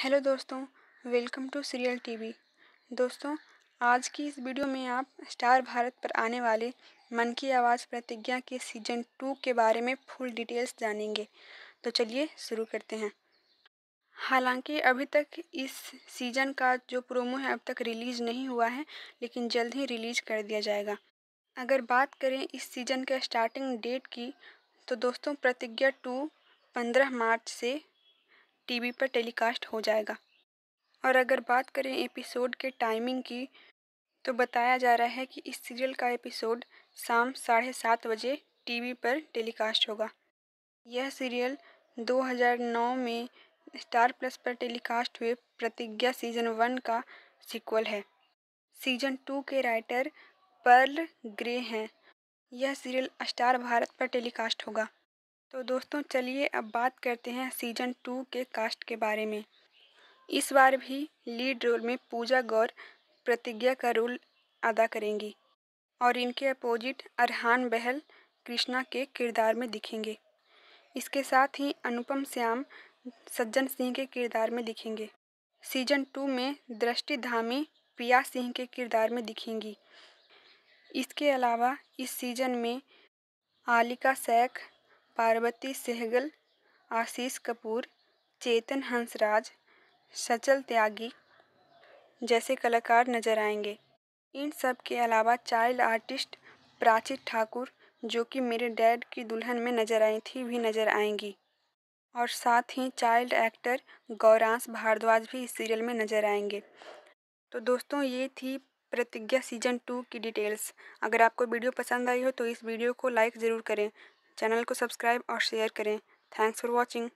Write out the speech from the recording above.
hello दोस्तों welcome to serial TV दोस्तों आज की इस वीडियो में आप स्टार भारत पर आने वाले मन की आवाज़ प्रतिज्ञा के सीजन टू के बारे में फुल डिटेल्स जानेंगे तो चलिए शुरू करते हैं हालांकि अभी तक इस सीज़न का जो प्रोमो है अब तक रिलीज़ नहीं हुआ है लेकिन जल्द ही रिलीज़ कर दिया जाएगा अगर बात करें इस सीज़न के स्टार्टिंग डेट की तो दोस्तों प्रतिज्ञा टू पंद्रह मार्च से टीवी पर टेलीकास्ट हो जाएगा और अगर बात करें एपिसोड के टाइमिंग की तो बताया जा रहा है कि इस सीरियल का एपिसोड शाम साढ़े सात बजे टीवी पर टेलीकास्ट होगा यह सीरियल 2009 में स्टार प्लस पर टेलीकास्ट हुए प्रतिज्ञा सीजन वन का सीक्वल है सीजन टू के राइटर पर्ल ग्रे हैं यह सीरियल स्टार भारत पर टेलीकास्ट होगा तो दोस्तों चलिए अब बात करते हैं सीजन टू के कास्ट के बारे में इस बार भी लीड रोल में पूजा गौर प्रतिज्ञा का रोल अदा करेंगी और इनके अपोजिट अरहान बहल कृष्णा के किरदार में दिखेंगे इसके साथ ही अनुपम श्याम सज्जन सिंह के किरदार में दिखेंगे सीजन टू में दृष्टि धामी पिया सिंह के किरदार में दिखेंगी इसके अलावा इस सीजन में आलिका सैख पार्वती सहगल आशीष कपूर चेतन हंसराज सचल त्यागी जैसे कलाकार नजर आएंगे इन सब के अलावा चाइल्ड आर्टिस्ट प्राची ठाकुर जो कि मेरे डैड की दुल्हन में नज़र आई थी भी नज़र आएंगी और साथ ही चाइल्ड एक्टर गौरांश भारद्वाज भी इस सीरियल में नज़र आएंगे तो दोस्तों ये थी प्रतिज्ञा सीजन टू की डिटेल्स अगर आपको वीडियो पसंद आई हो तो इस वीडियो को लाइक ज़रूर करें चैनल को सब्सक्राइब और शेयर करें थैंक्स फॉर वॉचिंग